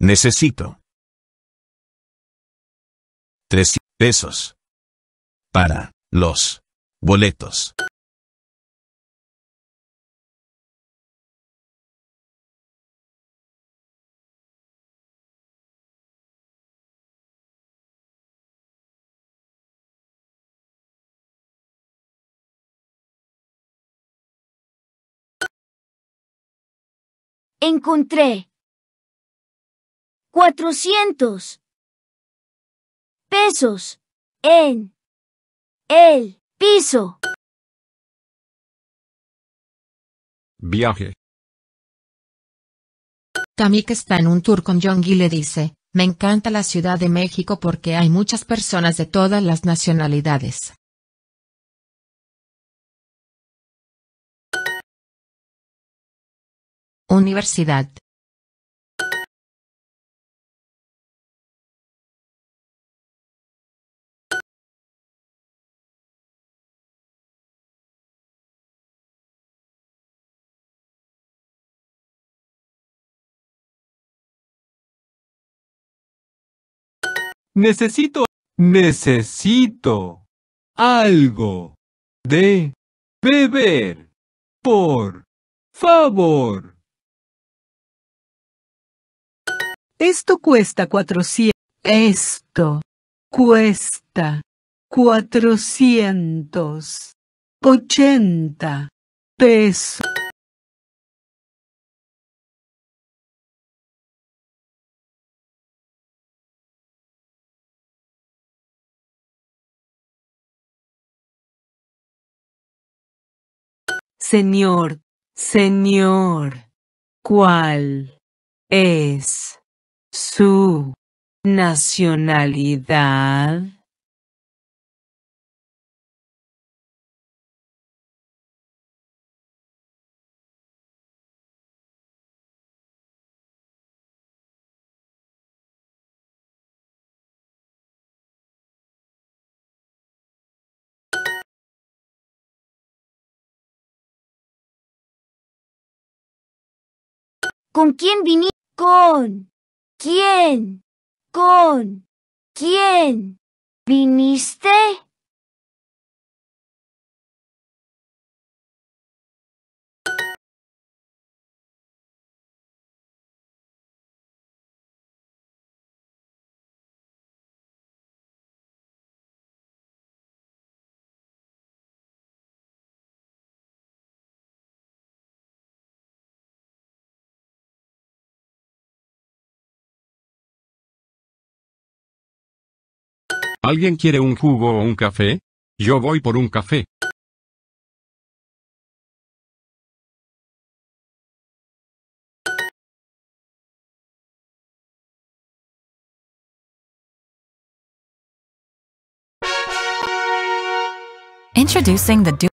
Necesito. tres pesos. Para los boletos. Encontré. 400 pesos en el piso. Viaje. Tamik está en un tour con John y le dice, me encanta la Ciudad de México porque hay muchas personas de todas las nacionalidades. Universidad Necesito, necesito algo de beber. Por favor. Esto cuesta 400. Esto cuesta cuatrocientos ochenta pesos. Señor, Señor, ¿cuál es su nacionalidad? ¿Con quién viniste? ¿Con quién? ¿Con quién viniste? ¿Alguien quiere un jugo o un café? Yo voy por un café. Introducing the